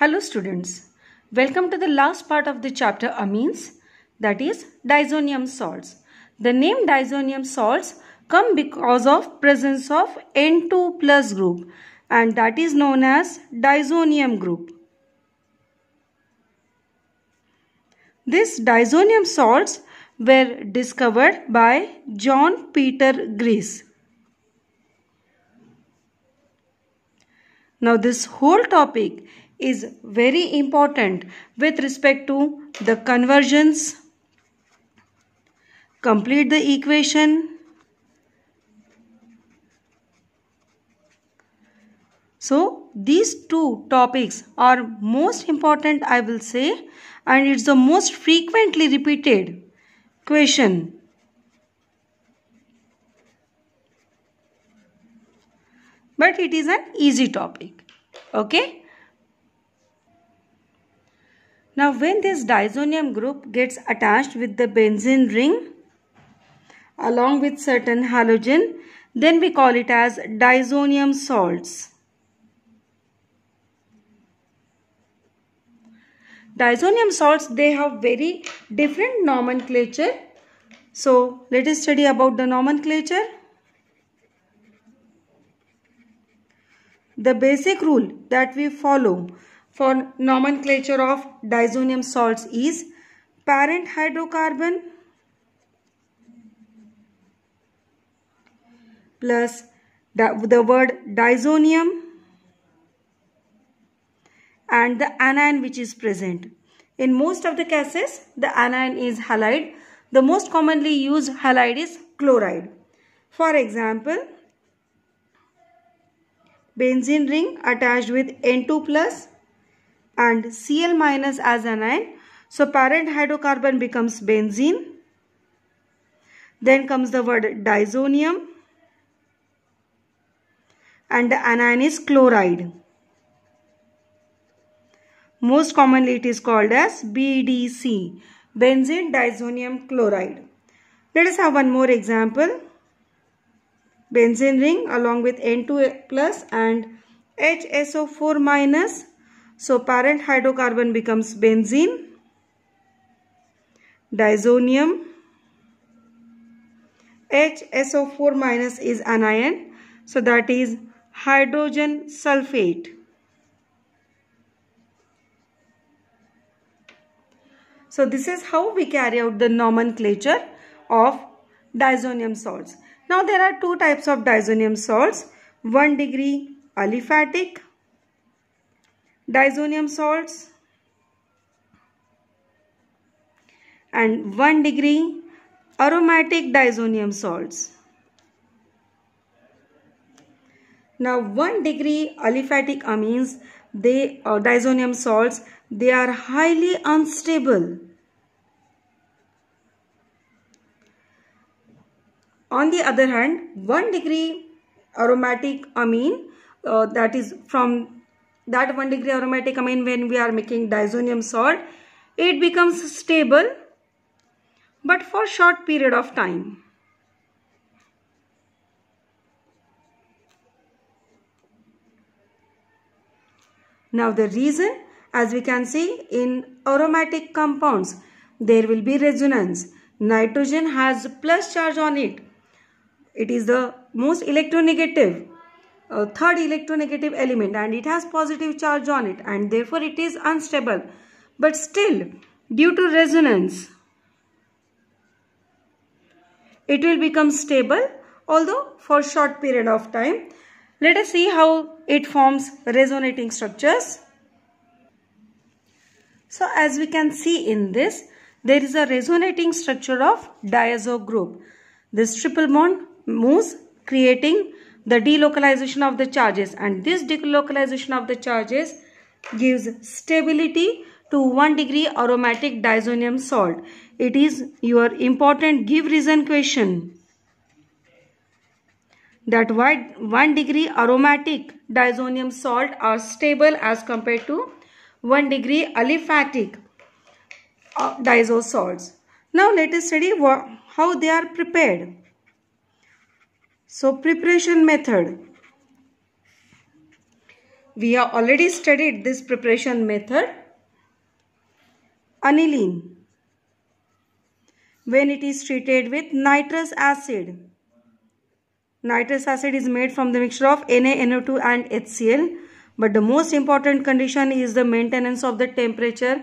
Hello students, welcome to the last part of the chapter amines that is diazonium salts. The name diazonium salts come because of presence of N2 plus group and that is known as diazonium group. This diazonium salts were discovered by John Peter Grease. Now this whole topic is very important with respect to the convergence. Complete the equation. So these two topics are most important I will say and it's the most frequently repeated question. But it is an easy topic. Okay. Now when this disonium group gets attached with the benzene ring along with certain halogen, then we call it as disonium salts. Disonium salts, they have very different nomenclature. So let us study about the nomenclature. The basic rule that we follow for nomenclature of disonium salts is parent hydrocarbon plus the word disonium and the anion which is present. In most of the cases, the anion is halide. The most commonly used halide is chloride. For example, benzene ring attached with N2 plus and Cl- minus as anion. So parent hydrocarbon becomes benzene. Then comes the word disonium. And the anion is chloride. Most commonly it is called as BDC. Benzene disonium chloride. Let us have one more example. Benzene ring along with N2 plus and HSO4 minus so parent hydrocarbon becomes benzene, Diazonium HSO4 minus is anion. So that is hydrogen sulfate. So this is how we carry out the nomenclature of diazonium salts. Now there are two types of diazonium salts. 1 degree aliphatic Diazonium salts and 1 degree aromatic diazonium salts. Now 1 degree aliphatic amines, they uh, disonium salts, they are highly unstable. On the other hand, 1 degree aromatic amine uh, that is from that 1 degree aromatic amine when we are making diazonium salt it becomes stable but for short period of time. Now the reason as we can see in aromatic compounds there will be resonance. Nitrogen has plus charge on it. It is the most electronegative uh, third electronegative element and it has positive charge on it and therefore it is unstable but still due to resonance it will become stable although for short period of time let us see how it forms resonating structures so as we can see in this there is a resonating structure of diazo group this triple bond moves creating the delocalization of the charges and this delocalization of the charges gives stability to 1 degree aromatic diazonium salt. It is your important give reason question that why 1 degree aromatic diazonium salt are stable as compared to 1 degree aliphatic uh, diazo salts. Now let us study how they are prepared. So preparation method. We have already studied this preparation method. Aniline. When it is treated with nitrous acid. Nitrous acid is made from the mixture of NaNO2 and HCl. But the most important condition is the maintenance of the temperature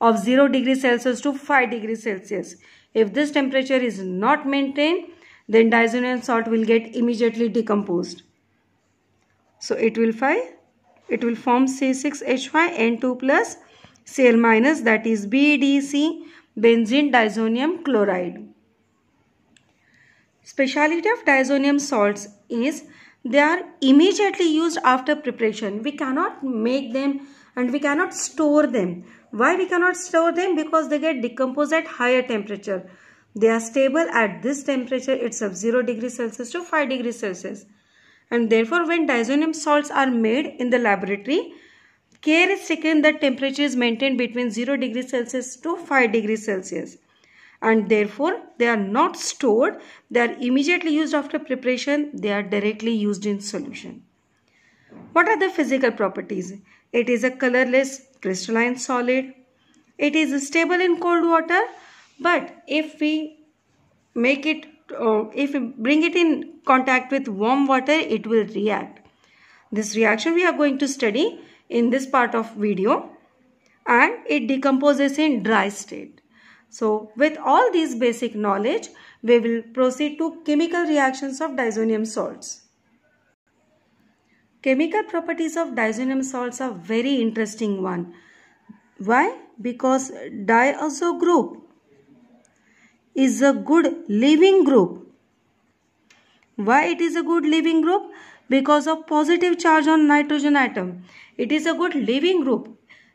of 0 degree Celsius to 5 degree Celsius. If this temperature is not maintained, then diazonium salt will get immediately decomposed. So it will find it will form C6H5N2 plus Cl minus that is BDC benzene diazonium chloride. Speciality of diazonium salts is they are immediately used after preparation. We cannot make them and we cannot store them. Why we cannot store them? Because they get decomposed at higher temperature. They are stable at this temperature, it's of 0 degree Celsius to 5 degree Celsius. And therefore, when diazonium salts are made in the laboratory, care is taken that temperature is maintained between 0 degree Celsius to 5 degree Celsius. And therefore, they are not stored, they are immediately used after preparation, they are directly used in solution. What are the physical properties? It is a colorless crystalline solid. It is stable in cold water but if we make it uh, if we bring it in contact with warm water it will react this reaction we are going to study in this part of video and it decomposes in dry state so with all these basic knowledge we will proceed to chemical reactions of diazonium salts chemical properties of diazonium salts are very interesting one why because diazo group is a good living group. Why it is a good living group? Because of positive charge on nitrogen atom. It is a good living group.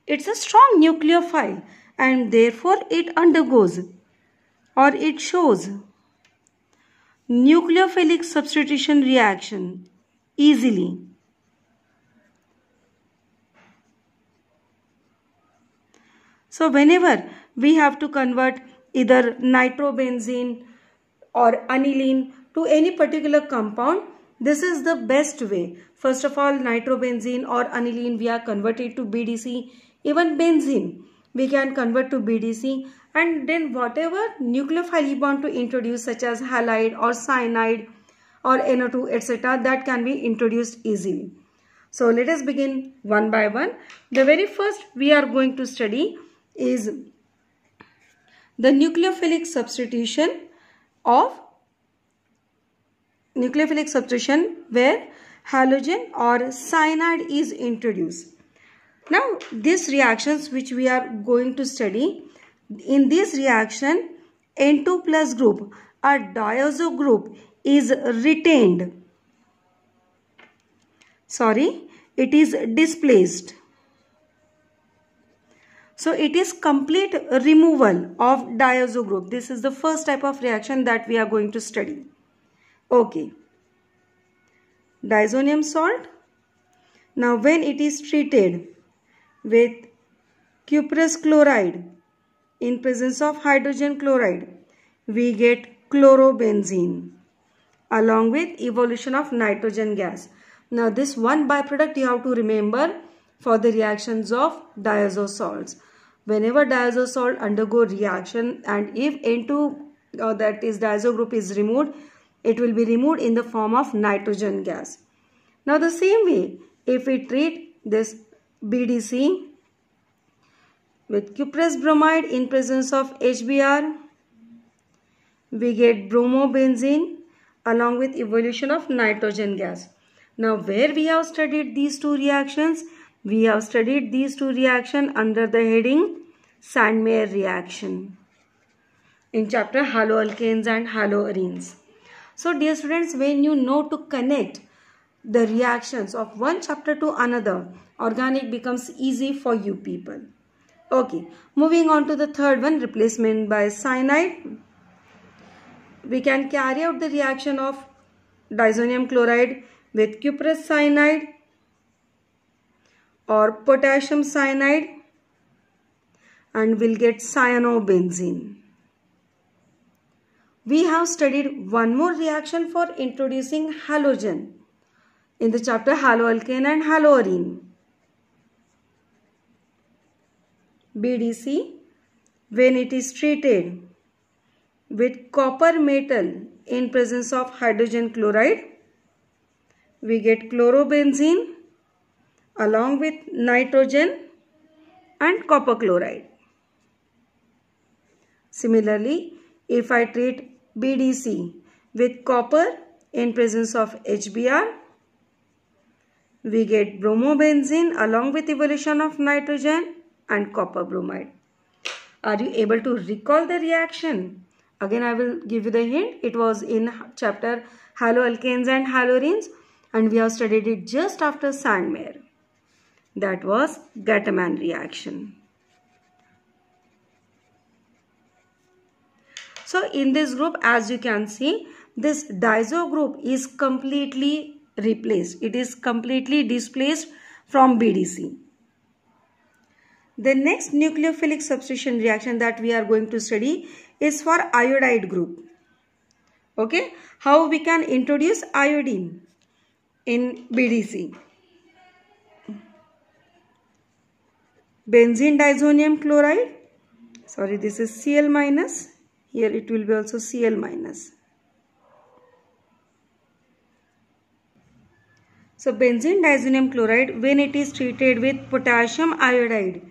It's a strong nucleophile and therefore it undergoes or it shows nucleophilic substitution reaction easily. So whenever we have to convert either nitrobenzene or aniline to any particular compound this is the best way first of all nitrobenzene or aniline we are converted to BDC even benzene we can convert to BDC and then whatever nucleophile you want to introduce such as halide or cyanide or NO2 etc that can be introduced easily. So let us begin one by one. The very first we are going to study is the nucleophilic substitution of nucleophilic substitution where halogen or cyanide is introduced. Now these reactions which we are going to study, in this reaction N2 plus group a diazo group is retained. Sorry, it is displaced. So it is complete removal of diazo group. This is the first type of reaction that we are going to study. Okay. Diazonium salt. Now when it is treated with cuprous chloride in presence of hydrogen chloride, we get chlorobenzene along with evolution of nitrogen gas. Now this one byproduct you have to remember for the reactions of diazo salts. Whenever diazo salt undergo reaction and if N2 uh, that is diazo group is removed, it will be removed in the form of nitrogen gas. Now the same way, if we treat this BDC with cuprous bromide in presence of HBr, we get bromobenzene along with evolution of nitrogen gas. Now where we have studied these two reactions we have studied these two reactions under the heading Sandmeyer reaction in chapter haloalkanes and haloarenes. So dear students, when you know to connect the reactions of one chapter to another, organic becomes easy for you people. Okay, moving on to the third one, replacement by cyanide. We can carry out the reaction of disonium chloride with cuprous cyanide or potassium cyanide and we'll get cyanobenzene. We have studied one more reaction for introducing halogen in the chapter haloalkane and haloarine. BDC when it is treated with copper metal in presence of hydrogen chloride we get chlorobenzene along with nitrogen and copper chloride. Similarly, if I treat BDC with copper in presence of HBr, we get bromobenzene along with evolution of nitrogen and copper bromide. Are you able to recall the reaction? Again, I will give you the hint. It was in chapter haloalkanes and halorines and we have studied it just after Sandmere. That was Gatterman reaction. So in this group as you can see this diazo group is completely replaced. It is completely displaced from BDC. The next nucleophilic substitution reaction that we are going to study is for iodide group. Okay, how we can introduce iodine in BDC. benzene diazonium chloride sorry this is Cl minus here it will be also Cl minus so benzene diazonium chloride when it is treated with potassium iodide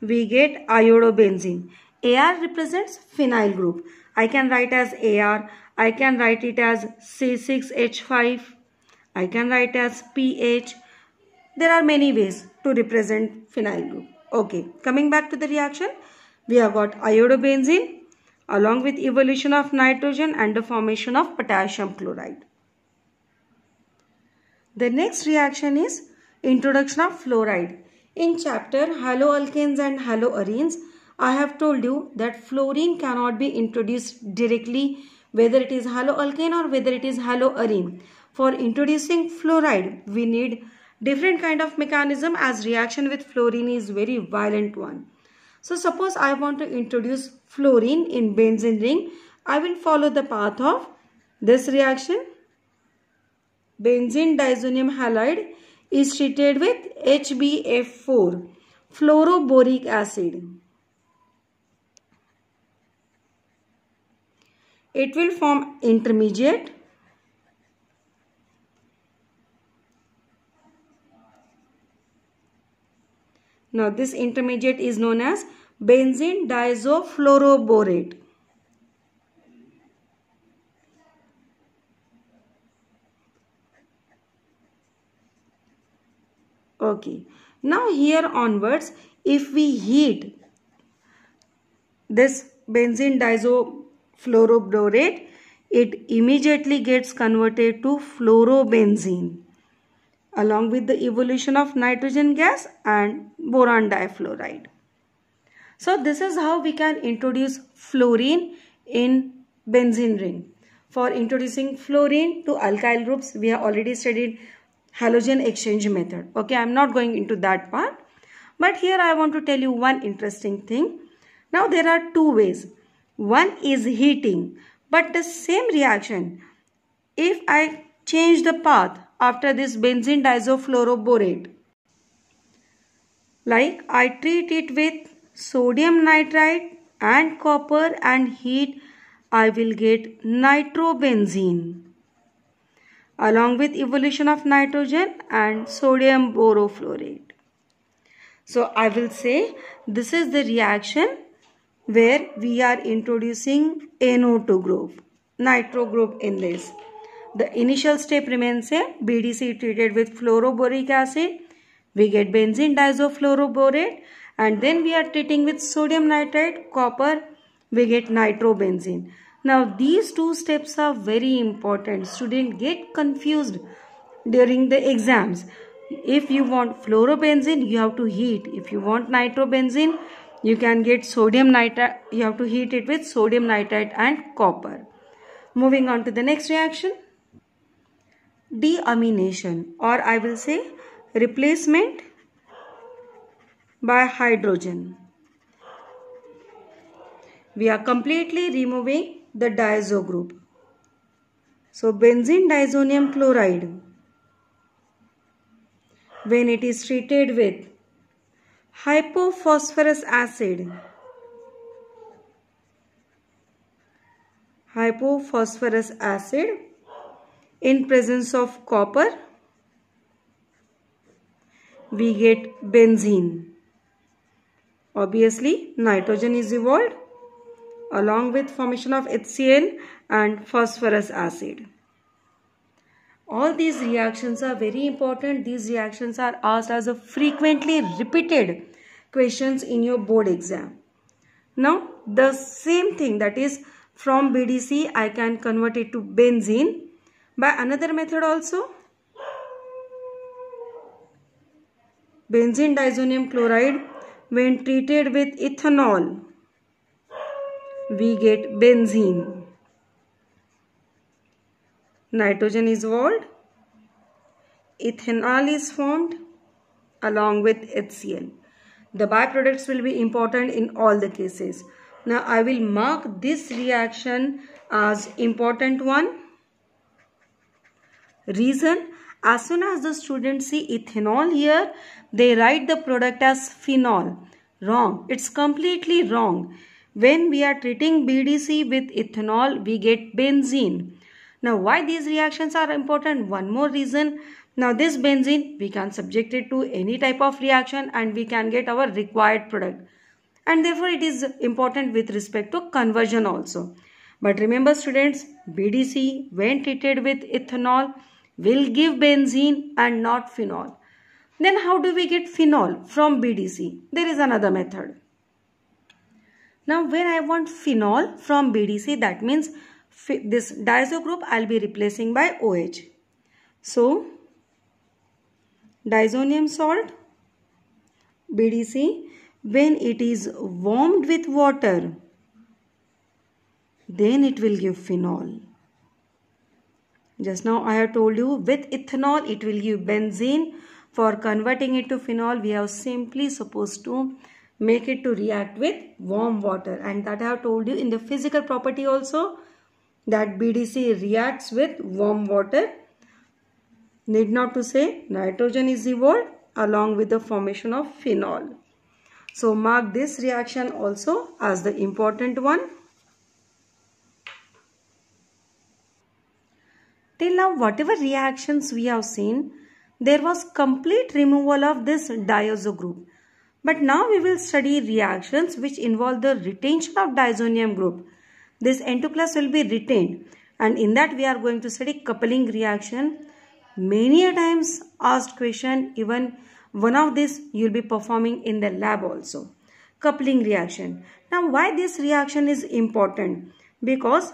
we get iodobenzene AR represents phenyl group I can write as AR I can write it as C6H5 I can write as PH there are many ways to represent phenyl group Okay, coming back to the reaction, we have got iodobenzene along with evolution of nitrogen and the formation of potassium chloride. The next reaction is introduction of fluoride. In chapter haloalkanes and haloarenes, I have told you that fluorine cannot be introduced directly whether it is haloalkane or whether it is haloarene. For introducing fluoride, we need different kind of mechanism as reaction with fluorine is very violent one. So suppose I want to introduce fluorine in benzene ring. I will follow the path of this reaction. Benzene disonium halide is treated with HBF4, fluoroboric acid. It will form intermediate Now this intermediate is known as benzene diazofluoroborate. Okay. Now here onwards if we heat this benzene diazofluoroborate it immediately gets converted to fluorobenzene along with the evolution of nitrogen gas and boron difluoride. So this is how we can introduce fluorine in benzene ring. For introducing fluorine to alkyl groups, we have already studied halogen exchange method. Okay, I am not going into that part. But here I want to tell you one interesting thing. Now there are two ways. One is heating. But the same reaction, if I change the path, after this benzene disofluoroborate. Like I treat it with sodium nitrite and copper and heat I will get nitrobenzene along with evolution of nitrogen and sodium borofluorate. So I will say this is the reaction where we are introducing NO2 group, nitro group in this. The initial step remains same. BDC treated with fluoroboric acid. We get benzene disofluoroborate. and then we are treating with sodium nitrite, copper, we get nitrobenzene. Now these two steps are very important. Students get confused during the exams. If you want fluorobenzene, you have to heat. If you want nitrobenzene, you can get sodium nitrite. You have to heat it with sodium nitrite and copper. Moving on to the next reaction deamination or I will say replacement by hydrogen. We are completely removing the diazo group. So benzene diazonium chloride when it is treated with hypophosphorus acid hypophosphorus acid in presence of copper we get benzene obviously nitrogen is evolved along with formation of HCl and phosphorus acid all these reactions are very important these reactions are asked as a frequently repeated questions in your board exam now the same thing that is from BDC I can convert it to benzene by another method also benzene diazonium chloride when treated with ethanol we get benzene nitrogen is evolved ethanol is formed along with HCl the byproducts will be important in all the cases now I will mark this reaction as important one Reason, as soon as the students see ethanol here, they write the product as phenol. Wrong. It's completely wrong. When we are treating BDC with ethanol, we get benzene. Now, why these reactions are important? One more reason. Now, this benzene, we can subject it to any type of reaction and we can get our required product. And therefore, it is important with respect to conversion also. But remember students, BDC, when treated with ethanol, will give benzene and not phenol. Then how do we get phenol from BDC? There is another method. Now when I want phenol from BDC that means this diazo group I'll be replacing by OH. So diazonium salt BDC when it is warmed with water then it will give phenol. Just now I have told you with ethanol it will give benzene. For converting it to phenol we have simply supposed to make it to react with warm water and that I have told you in the physical property also that BDC reacts with warm water. Need not to say nitrogen is evolved along with the formation of phenol. So mark this reaction also as the important one. Till now whatever reactions we have seen, there was complete removal of this diazo group. But now we will study reactions which involve the retention of diazonium group. This N2 plus will be retained and in that we are going to study coupling reaction. Many a times asked question even one of this you will be performing in the lab also. Coupling reaction. Now why this reaction is important? Because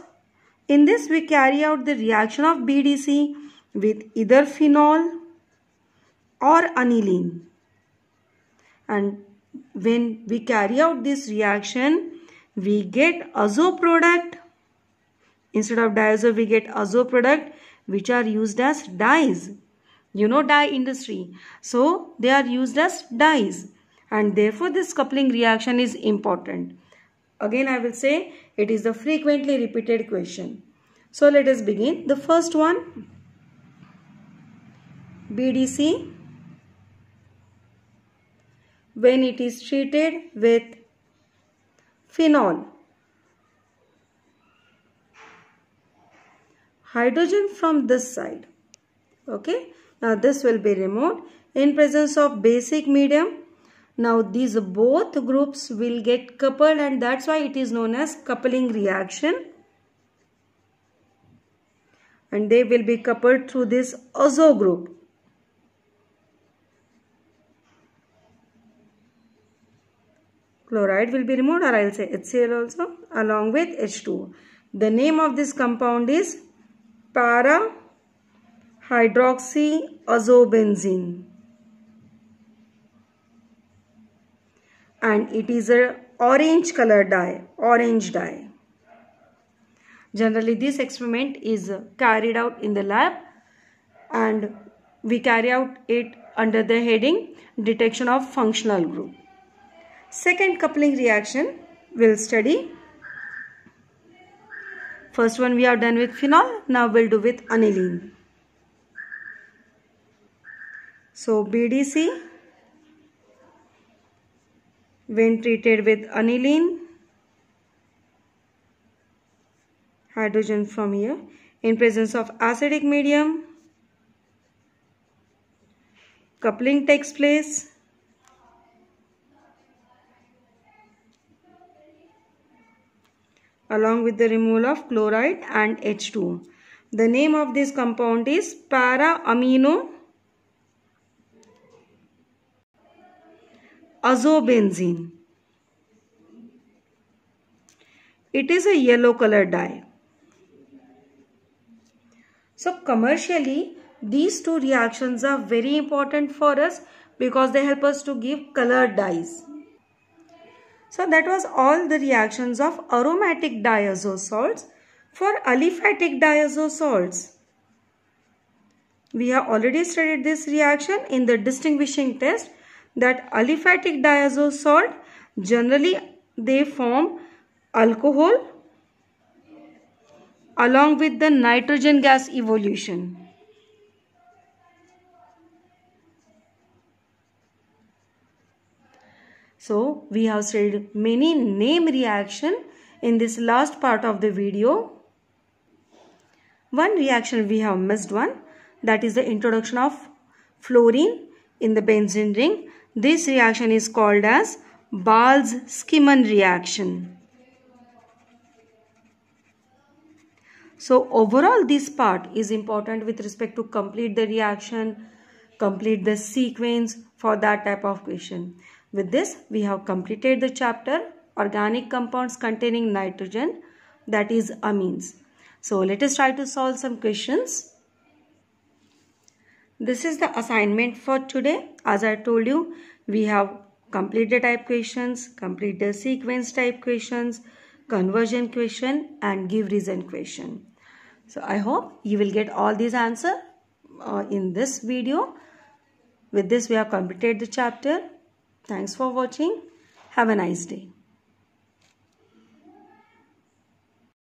in this we carry out the reaction of BDC with either phenol or aniline. And when we carry out this reaction, we get azo product. Instead of diazo, we get azo product which are used as dyes. You know dye industry. So they are used as dyes. And therefore this coupling reaction is important. Again, I will say it is the frequently repeated question. So, let us begin. The first one, BDC, when it is treated with phenol. Hydrogen from this side. Okay. Now, this will be removed. In presence of basic medium, now these both groups will get coupled and that's why it is known as coupling reaction. And they will be coupled through this azo group. Chloride will be removed or I'll say HCl also along with H2. The name of this compound is para hydroxyazobenzene. and it is a orange color dye, orange dye. Generally this experiment is carried out in the lab and we carry out it under the heading detection of functional group. Second coupling reaction we'll study. First one we are done with phenol, now we'll do with aniline. So BDC when treated with aniline hydrogen from here in presence of acidic medium coupling takes place along with the removal of chloride and H2. The name of this compound is para amino azobenzene. It is a yellow colored dye. So commercially, these two reactions are very important for us because they help us to give colored dyes. So that was all the reactions of aromatic diazo salts. For aliphatic diazo salts, we have already studied this reaction in the distinguishing test that aliphatic diazo salt generally they form alcohol along with the nitrogen gas evolution. So we have studied many name reaction in this last part of the video. One reaction we have missed one that is the introduction of fluorine in the benzene ring this reaction is called as Bals-Schimmel reaction. So overall this part is important with respect to complete the reaction, complete the sequence for that type of question. With this we have completed the chapter organic compounds containing nitrogen that is amines. So let us try to solve some questions. This is the assignment for today. As I told you, we have complete the type questions, complete the sequence type questions, conversion question and give reason question. So I hope you will get all these answer uh, in this video. With this we have completed the chapter. Thanks for watching. Have a nice day.